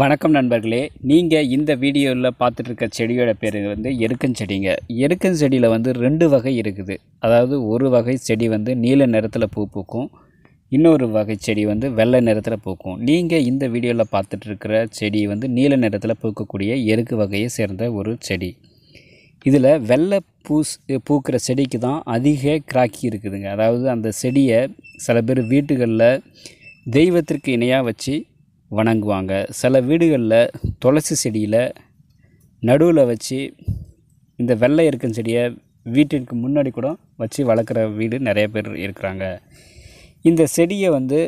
வணக்கம் நண்பர்களே நீங்கள் இந்த வீடியோவில் பார்த்துட்ருக்க செடியோட பேர் வந்து எருக்கஞ்செடிங்க எருக்கஞ்செடியில் வந்து ரெண்டு வகை இருக்குது அதாவது ஒரு வகை செடி வந்து நீல நிறத்தில் பூ பூக்கும் இன்னொரு வகை செடி வந்து வெள்ளை நிறத்தில் பூக்கும் நீங்கள் இந்த வீடியோவில் பார்த்துட்ருக்கிற செடி வந்து நீல நிறத்தில் பூக்கக்கூடிய எருக்கு வகையை சேர்ந்த ஒரு செடி இதில் வெள்ளை பூஸ் பூக்கிற செடிக்கு தான் அதிக கிராக்கி இருக்குதுங்க அதாவது அந்த செடியை சில பேர் வீட்டுகளில் தெய்வத்திற்கு இணையாக வச்சு வணங்குவாங்க சில வீடுகளில் துளசி செடியில் நடுவில் வச்சு இந்த வெள்ளை இருக்கும் செடியை வீட்டிற்கு முன்னாடி கூட வச்சு வளர்க்குற வீடு நிறைய பேர் இருக்கிறாங்க இந்த செடியை வந்து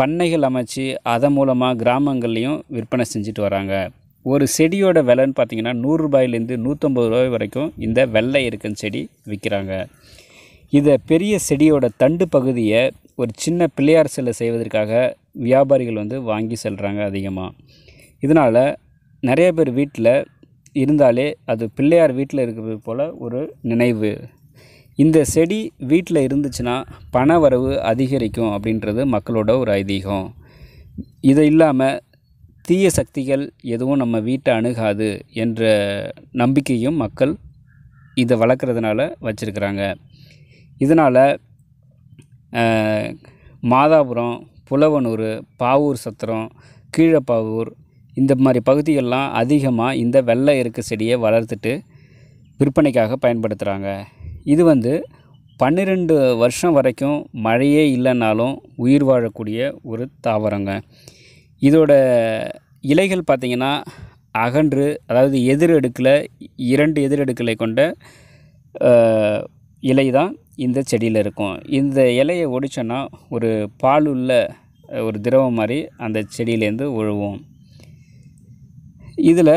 பண்ணைகள் அமைச்சு அதன் மூலமாக கிராமங்கள்லேயும் விற்பனை செஞ்சுட்டு வராங்க ஒரு செடியோட விலைன்னு பார்த்திங்கன்னா நூறுரூபாயிலேருந்து நூற்றம்பது ரூபாய் வரைக்கும் இந்த வெள்ளை இருக்கும் செடி விற்கிறாங்க இதை பெரிய செடியோட தண்டு பகுதியை ஒரு சின்ன பிள்ளையார் சிலை செய்வதற்காக வியாபாரிகள் வந்து வாங்கி செல்கிறாங்க அதிகமாக இதனால் நிறைய பேர் வீட்டில் இருந்தாலே அது பிள்ளையார் வீட்டில் இருக்கிறது போல் ஒரு நினைவு இந்த செடி வீட்டில் இருந்துச்சுன்னா பண வரவு அதிகரிக்கும் அப்படின்றது மக்களோட ஒரு ஐதீகம் இது இல்லாமல் தீய சக்திகள் எதுவும் நம்ம வீட்டை அணுகாது என்ற நம்பிக்கையும் மக்கள் இதை வளர்க்குறதுனால வச்சுருக்குறாங்க இதனால் மாதாபுரம் புலவனூர் பாவூர் சத்திரம் கீழப்பாவூர் இந்த மாதிரி பகுதிகள்லாம் அதிகமாக இந்த வெள்ளை இருக்கு செடியை வளர்த்துட்டு விற்பனைக்காக பயன்படுத்துகிறாங்க இது வந்து பன்னிரெண்டு வருஷம் வரைக்கும் மழையே இல்லைனாலும் உயிர் வாழக்கூடிய ஒரு தாவரங்க இதோட இலைகள் பார்த்திங்கன்னா அகன்று அதாவது எதிர் அடுக்கில் இரண்டு எதிர் அடுக்களை கொண்ட இலை தான் இந்த செடியில் இருக்கும் இந்த இலையை ஒடிச்சோன்னா ஒரு பால் உள்ள ஒரு திரவம் மாதிரி அந்த செடியிலேருந்து உழுவோம் இதில்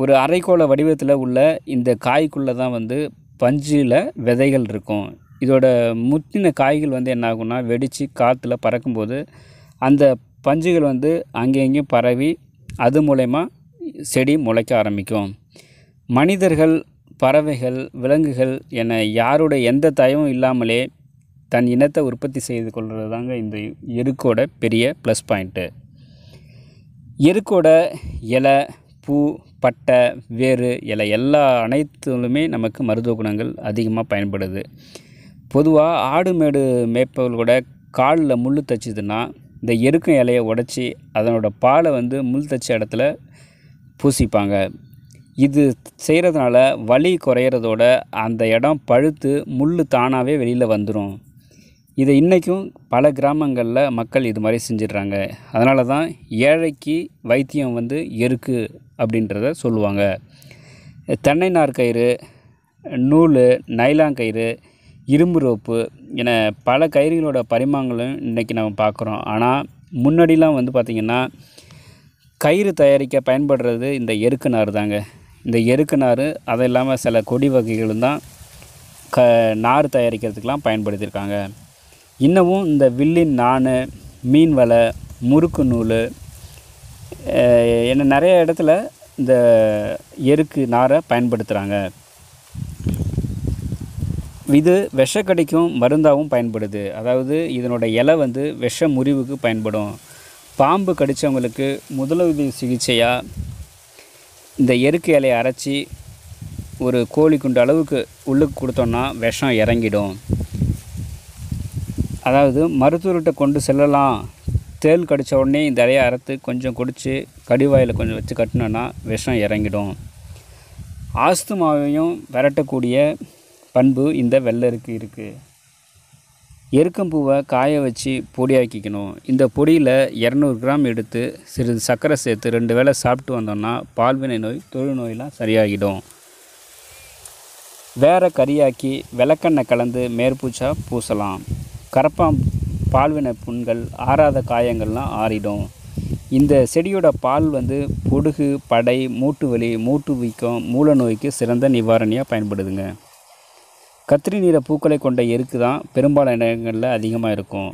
ஒரு அரைக்கோள வடிவத்தில் உள்ள இந்த காய்க்குள்ளே தான் வந்து பஞ்சில் விதைகள் இருக்கும் இதோட முத்தின காய்கள் வந்து என்ன ஆகும்னா வெடித்து காற்றுல பறக்கும்போது அந்த பஞ்சுகள் வந்து அங்கேயும் பரவி அது மூலயமா செடி முளைக்க ஆரம்பிக்கும் மனிதர்கள் பறவைகள் விலங்குகள் என யாரோட எந்த தயவும் இல்லாமலே தன் இனத்தை உற்பத்தி செய்து கொள்வது தாங்க இந்த எருக்கோட பெரிய ப்ளஸ் பாயிண்ட்டு எருக்கோட இலை பூ பட்டை வேறு இலை எல்லா அனைத்துலுமே நமக்கு மருத்துவ குணங்கள் அதிகமாக பயன்படுது பொதுவாக ஆடு மேடு மேய்ப்பவர்கள் கூட காலில் முள் தைச்சிதுன்னா இந்த எருக்கும் இலையை உடச்சி அதனோட பாலை வந்து முள் தைச்ச இடத்துல பூசிப்பாங்க இது செய்கிறதுனால வலி குறையிறதோட அந்த இடம் பழுத்து முள் தானாகவே வெளியில் வந்துடும் இதை இன்றைக்கும் பல கிராமங்களில் மக்கள் இது மாதிரி செஞ்சிடுறாங்க அதனால தான் ஏழைக்கு வைத்தியம் வந்து எருக்கு அப்படின்றத சொல்லுவாங்க தென்னை கயிறு நூல் நைலாங்கயிறு இரும்பு ரோப்பு என பல கயிறுகளோட பரிமாணங்களும் இன்றைக்கி நம்ம பார்க்குறோம் ஆனால் முன்னாடிலாம் வந்து பார்த்திங்கன்னா கயிறு தயாரிக்க பயன்படுறது இந்த எருக்கு நார் தாங்க இந்த எருக்கு நார் அது இல்லாமல் சில கொடி வகைகளும் தான் க நார் தயாரிக்கிறதுக்கெலாம் பயன்படுத்தியிருக்காங்க இன்னமும் இந்த வில்லின் நான் மீன் வலை முறுக்கு நூல் என்ன நிறைய இடத்துல இந்த எருக்கு நாரை பயன்படுத்துகிறாங்க இது விஷக்கடிக்கும் மருந்தாகவும் பயன்படுது அதாவது இதனோட இலை வந்து விஷ முறிவுக்கு பயன்படும் பாம்பு கடித்தவங்களுக்கு முதலுதவி சிகிச்சையாக இந்த எருக்கு இலையை அரைச்சி ஒரு கோழி குண்டு அளவுக்கு உள்ளுக்கு கொடுத்தோன்னா விஷம் இறங்கிடும் அதாவது மருத்துவர்கிட்ட கொண்டு செல்லலாம் தேள் கடித்த உடனே இந்த இலையை அறுத்து கொஞ்சம் குடித்து கடிவாயில் கொஞ்சம் வச்சு கட்டினோன்னா விஷம் இறங்கிடும் ஆஸ்துமாவையும் விரட்டக்கூடிய பண்பு இந்த வெள்ளருக்கு இருக்குது எருக்கம்பூவை காய வச்சு பொடியாக்கிக்கணும் இந்த பொடியில் இரநூறு கிராம் எடுத்து சிறிது சர்க்கரை சேர்த்து ரெண்டு வேளை சாப்பிட்டு வந்தோம்னா பால்வினை நோய் தொழுநோயெலாம் சரியாகிடும் வேற கறியாக்கி விளக்கெண்ணெய் கலந்து மேற்பூச்சா பூசலாம் கரப்பான் பால்வின புண்கள் ஆறாத காயங்கள்லாம் ஆறிடும் இந்த செடியோட பால் வந்து பொடுகு படை மூட்டு வலி மூட்டு வீக்கம் மூல நோய்க்கு சிறந்த நிவாரணியாக பயன்படுதுங்க கத்திரி நீர பூக்களை கொண்ட எருக்கு தான் பெரும்பாலான இடங்களில் அதிகமாக இருக்கும்